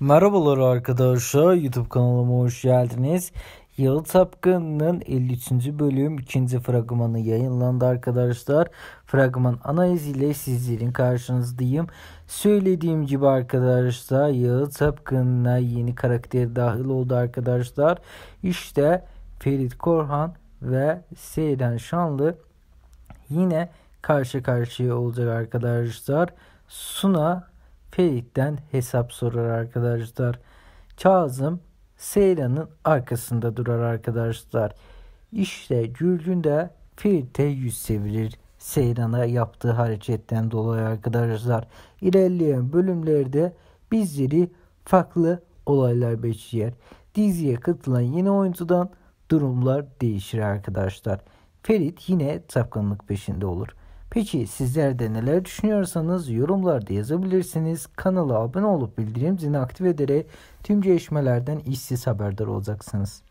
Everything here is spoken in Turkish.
Merhabalar arkadaşlar YouTube kanalıma hoş geldiniz. Yalı Tapkın'ın 53. bölüm 2. fragmanı yayınlandı arkadaşlar. Fragman analiziyle sizlerin karşınızdayım. Söylediğim gibi arkadaşlar Yalı Tapkın'a yeni karakter dahil oldu arkadaşlar. İşte Ferit Korhan ve Seyren Şanlı yine karşı karşıya olacak arkadaşlar. Suna Ferit'ten hesap sorar arkadaşlar. Kazım Seyran'ın arkasında durar arkadaşlar. İşte Gülgün de Ferit'e yüz çevirir. Seyran'a yaptığı hareketten dolayı arkadaşlar. İlerleyen bölümlerde bizleri farklı olaylar bekliyor. Diziye katılan yeni oyuncudan durumlar değişir arkadaşlar. Ferit yine tapkanlık peşinde olur. Peki sizler de neler düşünüyorsanız yorumlarda yazabilirsiniz. Kanala abone olup bildirim zilini aktif ederek tüm gelişmelerden işsiz haberdar olacaksınız.